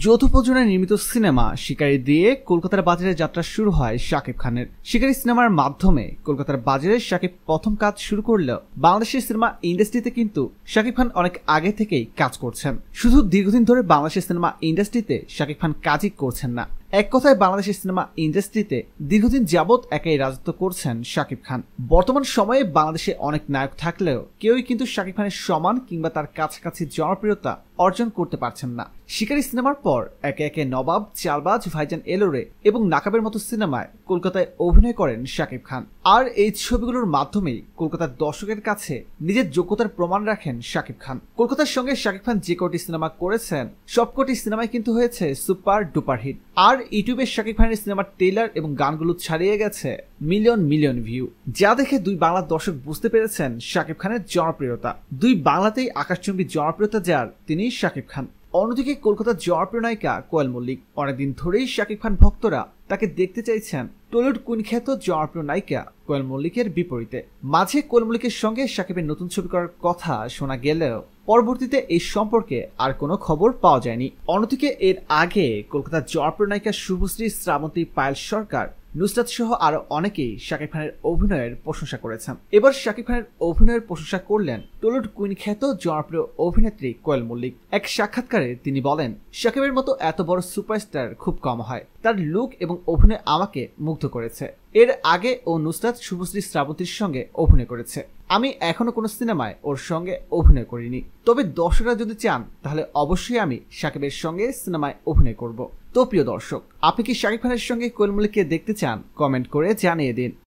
যৌথ প্রযোজনায় নির্মিত সিনেমা শিকারি দিয়ে কলকাতার বাজারে যাত্রা শুরু হয় শাকিব খানের শিকারি সিনেমার মাধ্যমে কলকাতার বাজারে শাকিব প্রথম কাজ শুরু করলেও বাংলাদেশের সিনেমা ইন্ডাস্ট্রিতে কিন্তু শাকিব খান অনেক আগে থেকেই কাজ করছেন শুধু দীর্ঘদিন ধরে বাংলাদেশের সিনেমা ইন্ডাস্ট্রিতে শাকিব খান কাজই করছেন না এক কথায় বাংলাদেশের সিনেমা ইন্ডাস্ট্রিতে দীর্ঘদিন যাবৎ একাই রাজত্ব করছেন শাকিব খান বর্তমান সময়ে বাংলাদেশে অনেক নায়ক থাকলেও কেউই কিন্তু শাকিব খানের সমান কিংবা তার কাছাকাছি জনপ্রিয়তা অর্জন করতে পারছেন না শিকারী সিনেমার পর একে একে নবাব চালবাজ ভাইজান এলোরে এবং নাকাবের মতো সিনেমায় কলকাতায় অভিনয় করেন শাকিব খান আর এই ছবিগুলোর মাধ্যমেই কলকাতার দর্শকের কাছে নিজের যোগ্যতার প্রমাণ রাখেন শাকিব খান কলকাতার সঙ্গে শাকিব খান যে কটি সিনেমা করেছেন সবকটি সিনেমায় কিন্তু হয়েছে সুপার ডুপার হিট আর ইউটিউবে শাকিব খানের সিনেমার ট্রেলার এবং গানগুলো ছাড়িয়ে গেছে মিলিয়ন মিলিয়ন ভিউ যা দেখে দুই বাংলার দর্শক বুঝতে পেরেছেন শাকিব খানের জনপ্রিয়তা দুই বাংলাতেই আকাশচুম্বী জনপ্রিয়তা যার তিনি তিনি শাকিব খান অন্যদিকে কলকাতার জনপ্রিয় নায়িকা কোয়াল মল্লিক অনেকদিন ধরেই শাকিব খান ভক্তরা তাকে দেখতে চাইছেন টলিউড কুইন খ্যাত জনপ্রিয় নায়িকা কোয়েল মল্লিকের বিপরীতে মাঝে কোয়াল মল্লিকের সঙ্গে শাকিবের নতুন ছবি করার কথা শোনা গেলেও পরবর্তীতে এই সম্পর্কে আর কোনো খবর পাওয়া যায়নি অন্যদিকে এর আগে কলকাতার জনপ্রিয় নায়িকা শুভশ্রী শ্রাবন্তী পায়েল সরকার নুসরাত সহ আরও অনেকেই শাকিব খানের অভিনয়ের প্রশংসা করেছেন এবার শাকিব খানের অভিনয়ের প্রশংসা করলেন টলিউড কুইন খ্যাত জনপ্রিয় অভিনেত্রী কোয়েল মল্লিক এক সাক্ষাৎকারে তিনি বলেন শাকিবের মতো এত বড় সুপারস্টার খুব কম হয় তার লুক এবং অভিনয় আমাকে মুগ্ধ করেছে এর আগে ও নুসরাত শুভশ্রী শ্রাবন্তীর সঙ্গে অভিনয় করেছে আমি এখনো কোনো সিনেমায় ওর সঙ্গে অভিনয় করিনি তবে দর্শকরা যদি চান তাহলে অবশ্যই আমি সাকিবের সঙ্গে সিনেমায় অভিনয় করব তো প্রিয় দর্শক আপনি কি শাকিব খানের সঙ্গে কোয়েল মল্লিককে দেখতে চান কমেন্ট করে জানিয়ে দিন